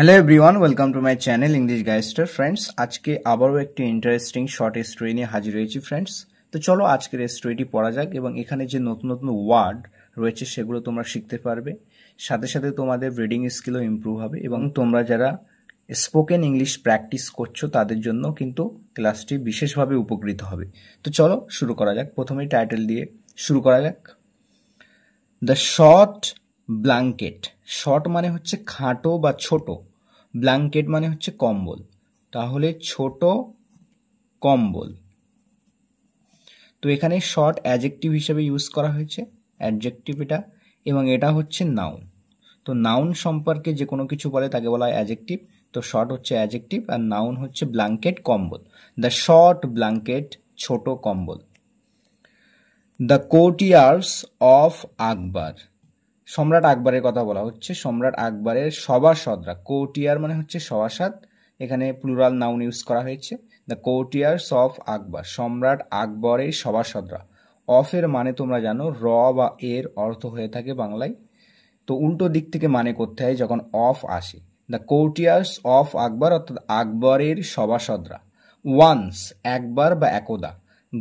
hello everyone welcome to my channel English গাইস্টার friends আজকে আবারও একটি ইন্টারেস্টিং শর্ট স্টোরি নিয়ে হাজির হয়েছি ফ্রেন্ডস তো চলো আজকের স্টোরিটি পড়া যাক এবং এখানে যে নতুন নতুন ওয়ার্ড রয়েছে সেগুলো তোমরা শিখতে পারবে সাথে সাথে তোমাদের রিডিং স্কিলও ইম্প্রুভ হবে এবং তোমরা যারা স্পোকেন ইংলিশ প্র্যাকটিস করছো তাদের জন্য কিন্তু ক্লাসটি বিশেষভাবে উপকৃত হবে তো চলো শুরু করা যাক প্রথমেই টাইটেল দিয়ে শুরু করা যাক দ্য শর্ট ব্লাঙ্কেট শর্ট মানে হচ্ছে খাটো বা ছোটো ব্ল্যাঙ্কেট মানে হচ্ছে কম্বল তাহলে ছোট কম্বল তো এখানে শর্ট অ্যাজেক্টিভ হিসেবে ইউজ করা হয়েছে অ্যাডজেক্টিভ এটা এবং এটা হচ্ছে নাউন তো নাউন সম্পর্কে যে কোনো কিছু বলে তাকে বলা হয় অ্যাজেক্টিভ তো শর্ট হচ্ছে অ্যাজেক্টিভ আর নাউন হচ্ছে ব্ল্যাঙ্কেট কম্বল দ্য শর্ট ব্ল্যাঙ্কেট ছোট কম্বল দ্য কোর্টিয়ার্স অফ আকবর সম্রাট আকবরের কথা বলা হচ্ছে সম্রাট আকবরের সভাসদরা কোটিয়ার মানে হচ্ছে সভাসদ এখানে প্লুরাল নাউন ইউজ করা হয়েছে দ্য কোটিয়ার্স অফ আকবর সম্রাট আকবরের সভাসদরা অফের মানে তোমরা জানো র বা এর অর্থ হয়ে থাকে বাংলায় তো উল্টো দিক থেকে মানে করতে হয় যখন অফ আসে দ্য কোটিয়ার্স অফ আকবর অর্থাৎ আকবরের সভাসদরা ওয়ান্স একবার বা একদা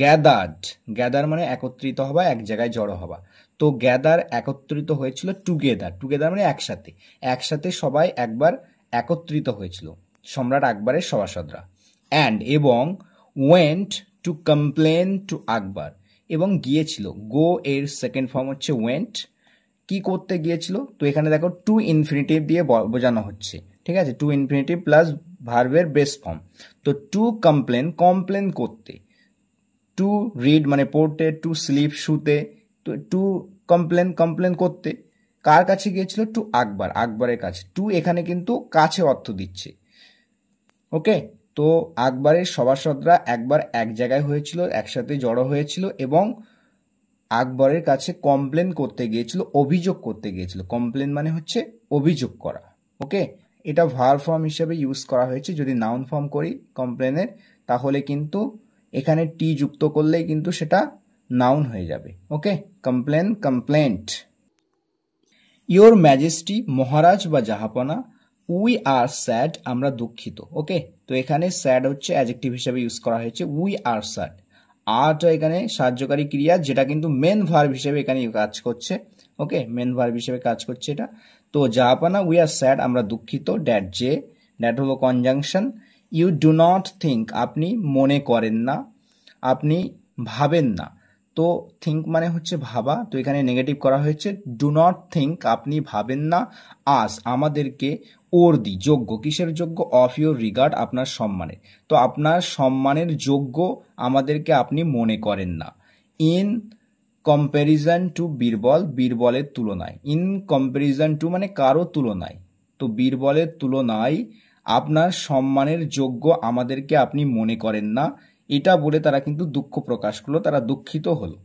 গ্যাদার্ড গ্যাদার মানে একত্রিত হবা এক জায়গায় জড়ো হবা তো গ্যাদার একত্রিত হয়েছিল টুগেদার টুগেদার মানে একসাথে একসাথে সবাই একবার একত্রিত হয়েছিল সম্রাট আকবরের সভাসদরা অ্যান্ড এবং went to complain to Akbar এবং গিয়েছিল গো এর সেকেন্ড ফর্ম হচ্ছে ওয়েন্ট কি করতে গিয়েছিল তো এখানে দেখো টু ইনফিনিটিভ দিয়ে বোঝানো হচ্ছে ঠিক আছে টু ইনফিনিটিভ প্লাস ভার্বের বেস্ট ফর্ম তো টু কমপ্লেন কমপ্লেন করতে টু রিড মানে পড়তে টু স্লিপ শুতে তো টু কমপ্লেন কমপ্লেন করতে কার কাছে গিয়েছিল টু আকবর আকবরের কাছে টু এখানে কিন্তু কাছে অর্থ দিচ্ছে ওকে তো আকবরের সভাসদরা একবার এক জায়গায় হয়েছিল একসাথে জড়ো হয়েছিল এবং আকবরের কাছে কমপ্লেন করতে গিয়েছিল অভিযোগ করতে গিয়েছিল কমপ্লেন মানে হচ্ছে অভিযোগ করা ওকে এটা ভার ফর্ম হিসেবে ইউজ করা হয়েছে যদি নাউন ফর্ম করি কমপ্লেনের তাহলে কিন্তু এখানে টি যুক্ত করলেই কিন্তু সেটা নাউন হয়ে যাবে okay complain complaint your majesty মহারাজ বা জাহাপনা উই আর স্যাড আমরা দুঃখিত ওকে তো এখানে স্যাড হচ্ছে অ্যাজেক্টিভ হিসাবে ইউজ করা হয়েছে উই আর স্যাড আরটা এখানে সাহায্যকারী ক্রিয়া যেটা কিন্তু মেন ভার্ব হিসেবে এখানে কাজ করছে ওকে মেন ভার্ব হিসেবে কাজ করছে এটা তো জাহাপানা উই আর স্যাড আমরা দুঃখিত ড্যাট জে ড্যাট হলো conjunction you do not think আপনি মনে করেন না আপনি ভাবেন না তো থিঙ্ক মানে হচ্ছে ভাবা তো এখানে নেগেটিভ করা হয়েছে ডু নট থিঙ্ক আপনি ভাবেন না আস আমাদেরকে ওর দি যোগ্য কিসের যোগ্য অফ ইউর রিগার্ড আপনার সম্মানের তো আপনার সম্মানের যোগ্য আমাদেরকে আপনি মনে করেন না ইন কম্প্যারিজন টু বীরবল বীরবলের তুলনায় ইন কম্প্যারিজন টু মানে কারো তুলনায় তো বীরবলের তুলনায় আপনার সম্মানের যোগ্য আমাদেরকে আপনি মনে করেন না এটা বলে তারা কিন্তু দুঃখ প্রকাশ করলো তারা দুঃখিত হলো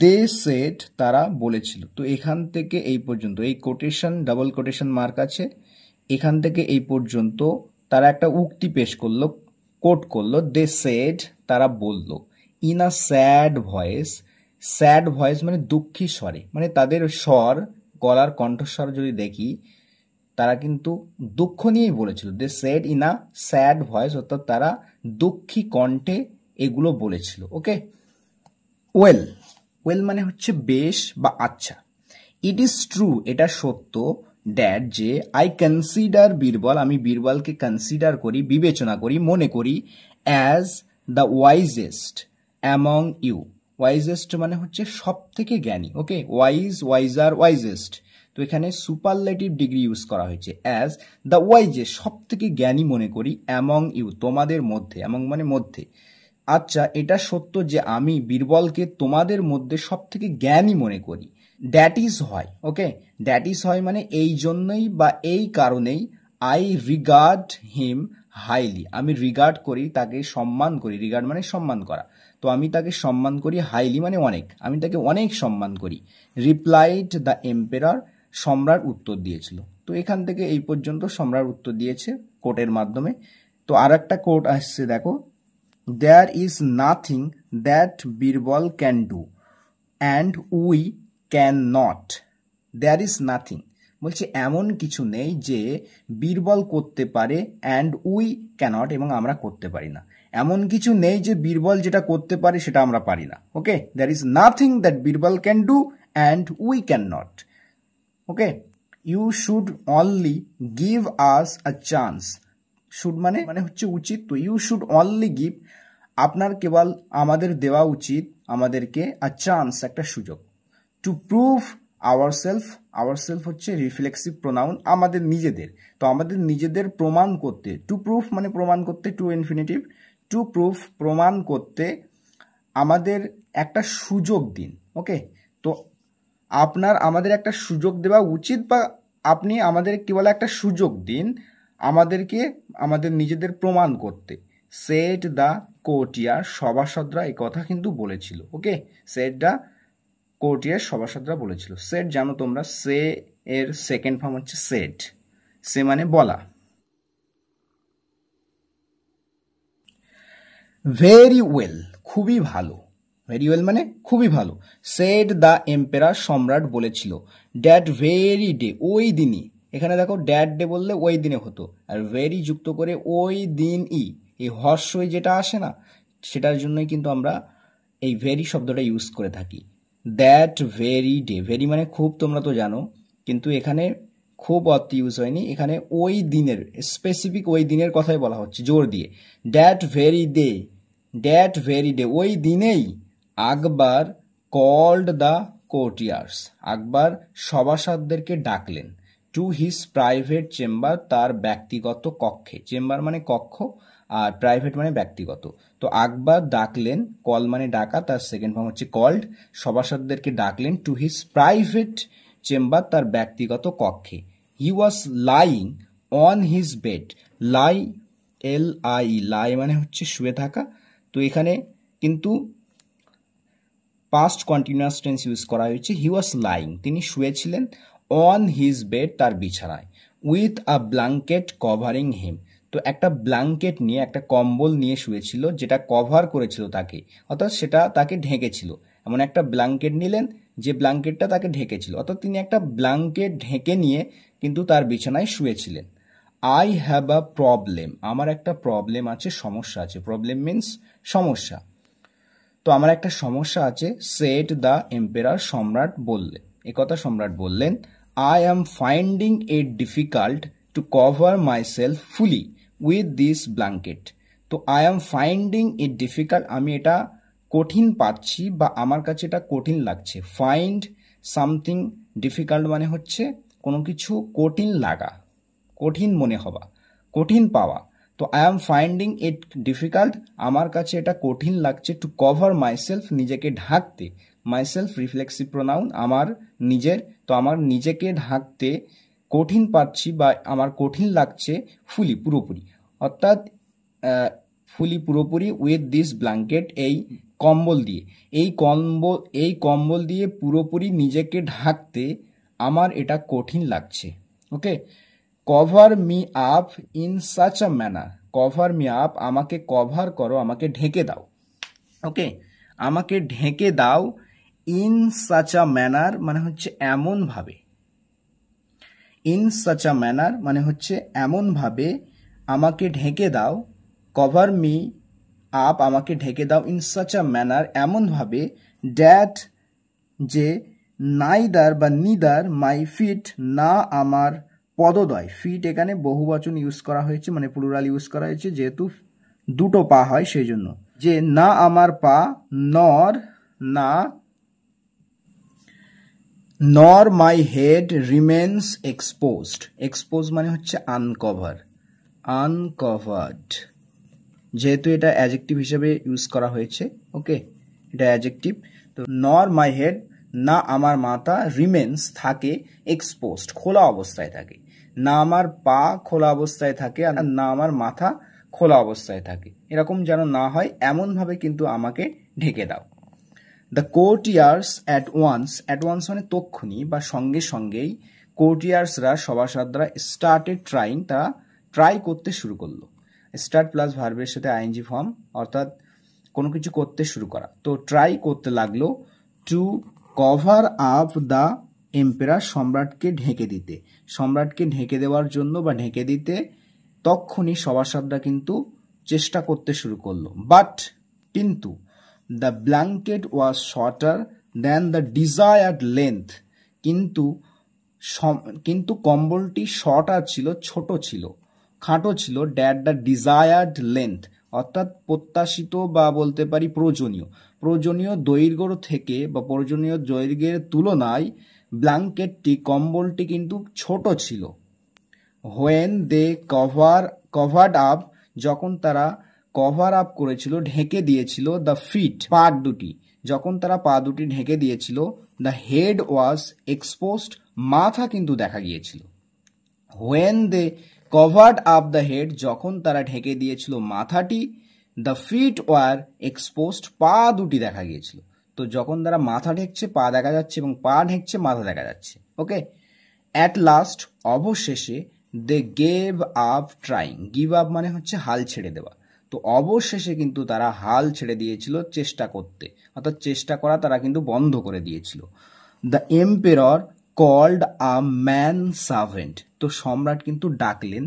দে সেট তারা বলেছিল তো এখান থেকে এই পর্যন্ত এই কোটেশন ডাবল কোটেশন মার্ক আছে এখান থেকে এই পর্যন্ত তারা একটা উক্তি পেশ করলো কোট করলো দে সেট তারা বলল in a sad voice sad voice মানে দুঃখী স্বরে মানে তাদের স্বর গলার কণ্ঠস্বর যদি দেখি তারা কিন্তু দুঃখ নিয়েই বলেছিল they said in a sad voice অর্থাৎ তারা দুঃখী কণ্ঠে এগুলো বলেছিল ওকে ওয়েল ওয়েল মানে হচ্ছে বেশ বা আচ্ছা ইট ইজ ট্রু এটা সত্য ড্যাড যে আই কনসিডার বীরবল আমি বীরবলকে কনসিডার করি বিবেচনা করি মনে করি as the wisest among you wisest মানে হচ্ছে সব থেকে জ্ঞানী ওকে ওয়াইজ ওয়াইজ আর ওয়াইজেস্ট তো এখানে সুপারলেটিভ ডিগ্রি ইউজ করা হয়েছে অ্যাজ দ্য ওয়াইজে সব থেকে জ্ঞানী মনে করি অ্যামং ইউ তোমাদের মধ্যে অ্যামং মানে মধ্যে আচ্ছা এটা সত্য যে আমি বীরবলকে তোমাদের মধ্যে সব থেকে জ্ঞানী মনে করি দ্যাট ইজ হয় ওকে দ্যাট ইজ হয় মানে এই জন্যই বা এই কারণেই আই রিগার্ড হিম হাইলি আমি রিগার্ড করি তাকে সম্মান করি রিগার্ড মানে সম্মান করা তো আমি তাকে সম্মান করি হাইলি মানে অনেক আমি তাকে অনেক সম্মান করি রিপ্লাইড দ্য এম্পেরার সম্রাট উত্তর দিয়েছিল তো এখান থেকে এই পর্যন্ত সম্রাট উত্তর দিয়েছে কোর্টের মাধ্যমে তো আর একটা কোর্ট আসছে দেখো there is nothing that Birbal can do and we can not there is nothing বলছে এমন কিছু নেই যে বীরবল করতে পারে অ্যান্ড উই ক্যানট এবং আমরা করতে পারি না এমন কিছু নেই যে বীরবল যেটা করতে পারে সেটা আমরা পারি না okay there is nothing that Birbal can do and we can not okay you should only give us a chance should মানে মানে হচ্ছে উচিত তো ইউ শুড অনলি গিভ আপনার কেবল আমাদের দেওয়া উচিত আমাদেরকে আ চান্স একটা সুযোগ to prove our self our self হচ্ছে রিফ্লেক্সিভ প্রোনাউন আমাদের নিজেদের তো আমাদের নিজেদের প্রমাণ করতে টু প্রুফ মানে প্রমাণ করতে টু ইনফিনিটিভ টু প্রুফ প্রমাণ করতে আমাদের একটা সুযোগ দিন ওকে আপনার আমাদের একটা সুযোগ দেওয়া উচিত বা আপনি আমাদের কি বলে একটা সুযোগ দিন আমাদেরকে আমাদের নিজেদের প্রমাণ করতে সেট দ্য কোটিয়ার সভাসদরা এই কথা কিন্তু বলেছিল ওকে সেট দ্য কোটিয়ার সভাসদরা বলেছিল সেট জানো তোমরা সে এর সেকেন্ড ফর্ম হচ্ছে সেট সে মানে বলা ভেরি ওয়েল খুবই ভালো ভেরি ওয়েল মানে খুবই ভালো সেড দ্য এম্পেরার সম্রাট বলেছিল ড্যাট ভেরি ডে ওই দিনই এখানে দেখো ড্যাট ডে বললে ওই দিনে হতো আর ভেরি যুক্ত করে ওই দিন ই এই হর্ষই যেটা আসে না সেটার জন্যই কিন্তু আমরা এই ভেরি শব্দটা ইউজ করে থাকি দ্যাট ভেরি ডে ভেরি মানে খুব তোমরা তো জানো কিন্তু এখানে খুব অত ইউজ হয়নি এখানে ওই দিনের স্পেসিফিক ওই দিনের কথাই বলা হচ্ছে জোর দিয়ে that very day that very day ওই দিনেই আকবর কল্ড দ্য কোর্টিয়ার্স আকবর সভাসদদেরকে ডাকলেন টু হিজ প্রাইভেট চেম্বার তার ব্যক্তিগত কক্ষে চেম্বার মানে কক্ষ আর প্রাইভেট মানে ব্যক্তিগত তো আকবর ডাকলেন কল মানে ডাকা তার সেকেন্ড ফর্ম হচ্ছে কল্ড সভাসদদেরকে ডাকলেন টু হিজ প্রাইভেট চেম্বার তার ব্যক্তিগত কক্ষে he was lying on his bed lie L I lie মানে হচ্ছে শুয়ে থাকা তো এখানে কিন্তু পাস্ট কন্টিনিউয়াস টেন্স ইউজ করা হয়েছে হি ওয়াজ লাইং তিনি শুয়েছিলেন অন হিজ বেড তার বিছানায় with a blanket covering him তো একটা ব্লাঙ্কেট নিয়ে একটা কম্বল নিয়ে শুয়েছিল যেটা কভার করেছিল তাকে অর্থাৎ সেটা তাকে ঢেকেছিল এমন একটা ব্লাঙ্কেট নিলেন যে ব্লাঙ্কেটটা তাকে ঢেকেছিল অর্থাৎ তিনি একটা ব্লাঙ্কেট ঢেকে নিয়ে কিন্তু তার বিছানায় শুয়েছিলেন আই হ্যাভ আ প্রবলেম আমার একটা প্রবলেম আছে সমস্যা আছে প্রবলেম মিন্স সমস্যা তো আমার একটা সমস্যা আছে সেট দ্য এম্পেরার সম্রাট বললেন একথা সম্রাট বললেন I am finding it difficult to cover my self fully with this blanket তো I am finding it difficult আমি এটা কঠিন পাচ্ছি বা আমার কাছে এটা কঠিন লাগছে ফাইন্ড সামথিং ডিফিকাল্ট মানে হচ্ছে কোনো কিছু কঠিন লাগা কঠিন মনে হওয়া কঠিন পাওয়া তো I am finding it difficult আমার কাছে এটা কঠিন লাগছে টু কভার মাইসেলফ নিজেকে ঢাকতে মাইসেলফ রিফ্লেক্সিভ প্রোনাউন আমার নিজের তো আমার নিজেকে ঢাকতে কঠিন পাচ্ছি বা আমার কঠিন লাগছে ফুলি পুরোপুরি অর্থাৎ ফুলি পুরোপুরি উইথ দিস ব্ল্যাঙ্কেট এই কম্বল দিয়ে এই কম্বল এই কম্বল দিয়ে পুরোপুরি নিজেকে ঢাকতে আমার এটা কঠিন লাগছে okay cover me up in such a manner cover me up আমাকে কভার করো আমাকে ঢেকে দাও ওকে আমাকে ঢেকে দাও ইন সাচ আ ম্যানার মানে হচ্ছে এমনভাবে ইন সাচ আ ম্যানার মানে হচ্ছে এমনভাবে আমাকে ঢেকে দাও কভার মি আপ আমাকে ঢেকে দাও ইন সাচ আ ম্যানার এমনভাবে ড্যাট যে নাইদার বা নিদার মাই ফিট না আমার পদদয় ফিট এখানে বহুবচন ইউজ করা হয়েছে মানে পুরুরাল ইউজ করা হয়েছে যেহেতু দুটো পা হয় সেই জন্য যে না আমার পা নর না nor my head remains exposed expose মানে হচ্ছে আনকভার আনকভার্ড যেহেতু এটা অ্যাজেক্টিভ হিসেবে ইউজ করা হয়েছে ওকে এটা অ্যাজেক্টিভ তো নর মাই হেড না আমার মাথা রিমেন্স থাকে এক্সপোজড খোলা অবস্থায় থাকে না আমার পা খোলা অবস্থায় থাকে আর না আমার মাথা খোলা অবস্থায় থাকে এরকম যেন না হয় এমনভাবে কিন্তু আমাকে ঢেকে দাও the courtiers at once at once মানে তক্ষুনি বা সঙ্গে সঙ্গেই কোর্টিয়ার্সরা সভাসদরা স্টার্টেড ট্রাইং তারা ট্রাই করতে শুরু করলো স্টার্ট প্লাস ভার্বের সাথে আইএনজি ফর্ম অর্থাৎ কোনো কিছু করতে শুরু করা তো ট্রাই করতে লাগলো to cover up the emperor সম্রাটকে ঢেকে দিতে সম্রাটকে ঢেকে দেওয়ার জন্য বা ঢেকে দিতে তখনই সভাসদরা কিন্তু চেষ্টা করতে শুরু করলো বাট কিন্তু the blanket was shorter than the desired length কিন্তু কিন্তু কম্বলটি শর্টার ছিল ছোট ছিল খাটো ছিল ড্যাট দ্য ডিজায়ার্ড লেন্থ অর্থাৎ প্রত্যাশিত বা বলতে পারি প্রয়োজনীয় প্রয়োজনীয় দৈর্ঘ্য থেকে বা প্রয়োজনীয় দৈর্ঘ্যের তুলনায় ব্লাঙ্কেটটি কম্বলটি কিন্তু ছোট ছিল when they cover covered up যখন তারা কভার আপ করেছিল ঢেকে দিয়েছিল দ্য ফিট পা দুটি যখন তারা পা দুটি ঢেকে দিয়েছিল দ্য হেড ওয়াজ এক্সপোস্ট মাথা কিন্তু দেখা গিয়েছিল when they covered up the head যখন তারা ঢেকে দিয়েছিল মাথাটি দ্য ফিট ওয়ার এক্সপোস্ট পা দুটি দেখা গিয়েছিল তো যখন তারা মাথা ঢেকছে পা দেখা যাচ্ছে এবং পা ঢেকছে মাথা দেখা যাচ্ছে ওকে অ্যাট লাস্ট অবশেষে they gave up trying give up মানে হচ্ছে হাল ছেড়ে দেওয়া তো অবশেষে কিন্তু তারা হাল ছেড়ে দিয়েছিল চেষ্টা করতে অর্থাৎ চেষ্টা করা তারা কিন্তু বন্ধ করে দিয়েছিল the emperor called a man servant তো সম্রাট কিন্তু ডাকলেন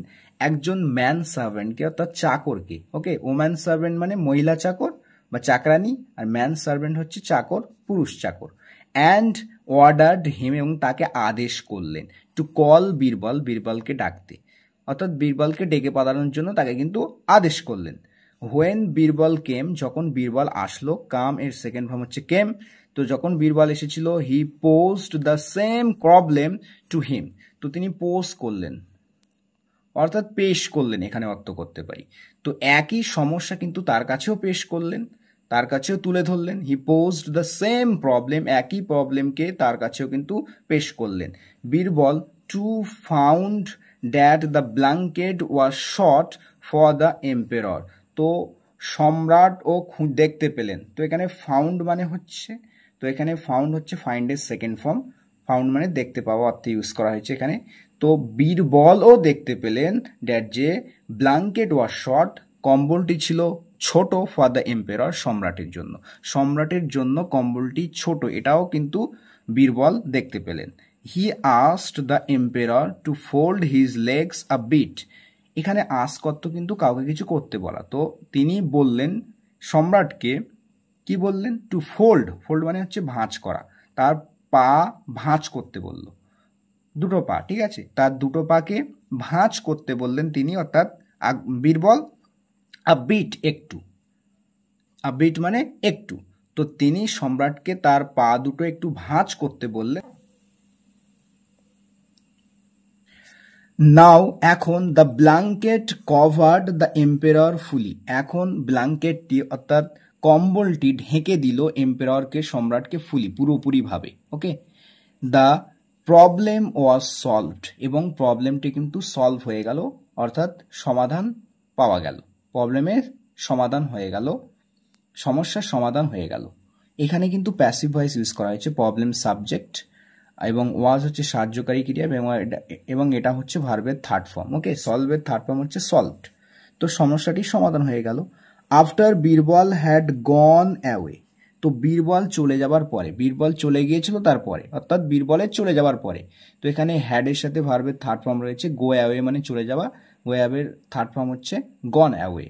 একজন ম্যান সার্ভেন্টকে অর্থাৎ চাকরকে ওকে ওম্যান সার্ভেন্ট মানে মহিলা চাকর বা চাকরানি আর ম্যান সার্ভেন্ট হচ্ছে চাকর পুরুষ চাকর অ্যান্ড অর্ডার্ড হিম এবং তাকে আদেশ করলেন টু কল বীরবল বীরবলকে ডাকতে অর্থাৎ বীরবলকে ডেকে পাঠানোর জন্য তাকে কিন্তু আদেশ করলেন হোয়েন বীরবল কেম যখন বীরবল আসলো কাম এর সেকেন্ড ফর্ম হচ্ছে কেম তো যখন বীরবল এসেছিল he posed the same problem to him তো তিনি পোস্ট করলেন অর্থাৎ পেশ করলেন এখানে অর্থ করতে পারি তো একই সমস্যা কিন্তু তার কাছেও পেশ করলেন তার কাছেও তুলে ধরলেন he posed the same problem একই প্রবলেমকে তার কাছেও কিন্তু পেশ করলেন Birbal too found that the blanket was short for the emperor তো সম্রাট ও দেখতে পেলেন তো এখানে ফাউন্ড মানে হচ্ছে তো এখানে ফাউন্ড হচ্ছে ফাইন্ডের সেকেন্ড ফর্ম ফাউন্ড মানে দেখতে পাওয়া অর্থে ইউজ করা হয়েছে এখানে তো বীরবলও দেখতে পেলেন ড্যাট যে ব্ল্যাঙ্কেট ওয়াজ শর্ট কম্বলটি ছিল ছোট ফর দ্য এম্পেরর সম্রাটের জন্য সম্রাটের জন্য কম্বলটি ছোট এটাও কিন্তু বীরবল দেখতে পেলেন he asked the emperor to fold his legs a bit এখানে আসকত্ব কিন্তু কাউকে কিছু করতে বলা তো তিনি বললেন সম্রাটকে কি বললেন টু ফোল্ড ফোল্ড মানে হচ্ছে ভাঁজ করা তার পা ভাঁজ করতে বলল দুটো পা ঠিক আছে তার দুটো পাকে ভাঁজ করতে বললেন তিনি অর্থাৎ বীরবল আবিট একটু আবিট মানে একটু তো তিনি সম্রাটকে তার পা দুটো একটু ভাঁজ করতে বললেন নাও এখন the blanket covered the emperor fully এখন ব্লাঙ্কেটটি অর্থাৎ কম্বলটি ঢেকে দিল এম্পেররকে সম্রাটকে ফুলি পুরোপুরিভাবে okay the problem was solved এবং প্রবলেমটি কিন্তু সলভ হয়ে গেল অর্থাৎ সমাধান পাওয়া গেল প্রবলেমের সমাধান হয়ে গেল সমস্যার সমাধান হয়ে গেল এখানে কিন্তু প্যাসিভ ভয়েস ইউজ করা হয়েছে প্রবলেম সাবজেক্ট এবং ওয়াজ হচ্ছে সাহায্যকারী ক্রিয়া এবং এটা হচ্ছে ভার্বের থার্ড ফর্ম ওকে সলভের থার্ড ফর্ম হচ্ছে সলভড তো সমস্যাটি সমাধান হয়ে গেল after Birbal had gone away তো বীরবল চলে যাবার পরে বীরবল চলে গিয়েছিল তারপরে অর্থাৎ বীরবলের চলে যাবার পরে তো এখানে হ্যাডের সাথে ভার্বের থার্ড ফর্ম রয়েছে গো অ্যাওয়ে মানে চলে যাওয়া ওয়েবের থার্ড ফর্ম হচ্ছে গন অ্যাওয়ে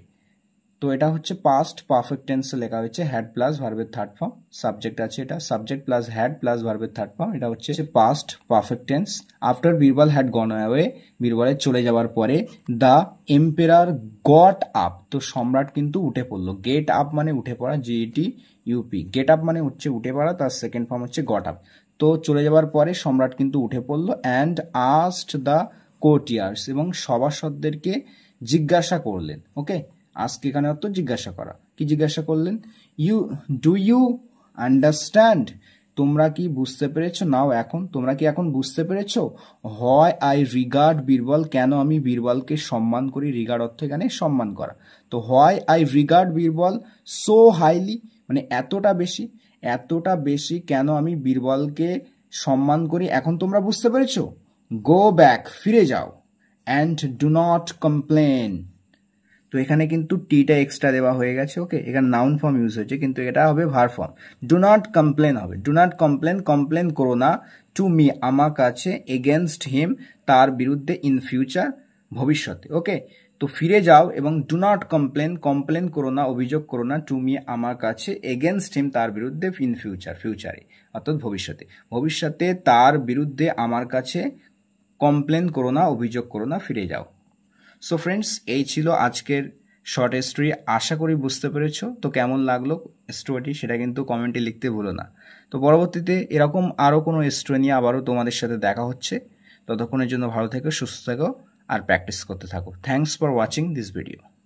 তো এটা হচ্ছে পাস্ট পারফেক্ট টেন্সে লেখা হয়েছে হ্যাড প্লাস ভার্বের থার্ড ফর্ম সাবজেক্ট আছে এটা সাবজেক্ট প্লাস হ্যাড প্লাস ভার্বের থার্ড ফর্ম এটা হচ্ছে past perfect tense after Birbal had gone away বীরবলের চলে যাওয়ার পরে দ্য এম্পেরার গট আপ তো সম্রাট কিন্তু উঠে পড়লো গেট আপ মানে উঠে পড়া জিইটি ইউপি গেট আপ মানে হচ্ছে উঠে পড়া তার সেকেন্ড ফর্ম হচ্ছে গট আপ তো চলে যাওয়ার পরে সম্রাট কিন্তু উঠে পড়লো অ্যান্ড আস্ট দ্য কোর্টিয়ার্স এবং সভাসদদেরকে জিজ্ঞাসা করলেন ওকে আজকে এখানে অর্থ জিজ্ঞাসা করা কি জিজ্ঞাসা করলেন ইউ ডু ইউ আন্ডারস্ট্যান্ড তোমরা কি বুঝতে পেরেছো নাও এখন তোমরা কি এখন বুঝতে পেরেছো হয় আই রিগার্ড বীরবল কেন আমি বীরবলকে সম্মান করি রিগার্ড অর্থ এখানে সম্মান করা তো হয় I regard Birbal so highly মানে এতটা বেশি এতটা বেশি কেন আমি বীরবলকে সম্মান করি এখন তোমরা বুঝতে পেরেছো গো ব্যাক ফিরে যাও অ্যান্ড ডু নট কমপ্লেন তো এখানে কিন্তু টিটা এক্সট্রা দেওয়া হয়ে গেছে ওকে এখানে নাউন ফর্ম ইউজ হয়েছে কিন্তু এটা হবে verb form do not complain হবে ডু নট কমপ্লেন কমপ্লেন করো না টু মি আমার কাছে এগেনস্ট হিম তার বিরুদ্ধে ইন ফিউচার ভবিষ্যতে ওকে তো ফিরে যাও এবং ডু নট কমপ্লেন কমপ্লেন করো না অভিযোগ করো না টু মি আমার কাছে এগেনস্ট হিম তার বিরুদ্ধে ইন ফিউচার ফিউচারে অর্থাৎ ভবিষ্যতে ভবিষ্যতে তার বিরুদ্ধে আমার কাছে কমপ্লেন করো না অভিযোগ করো না ফিরে যাও সো ফ্রেন্ডস এই ছিল আজকের শর্ট স্টোরি আশা করি বুঝতে পেরেছ তো কেমন লাগলো স্টোরিটি সেটা কিন্তু কমেন্টে লিখতে ভুলো না তো পরবর্তীতে এরকম আরও কোনো স্টোরি নিয়ে আবারও তোমাদের সাথে দেখা হচ্ছে ততক্ষণের জন্য ভালো থেকো সুস্থ থেকো আর প্র্যাকটিস করতে থাকো thanks for watching this video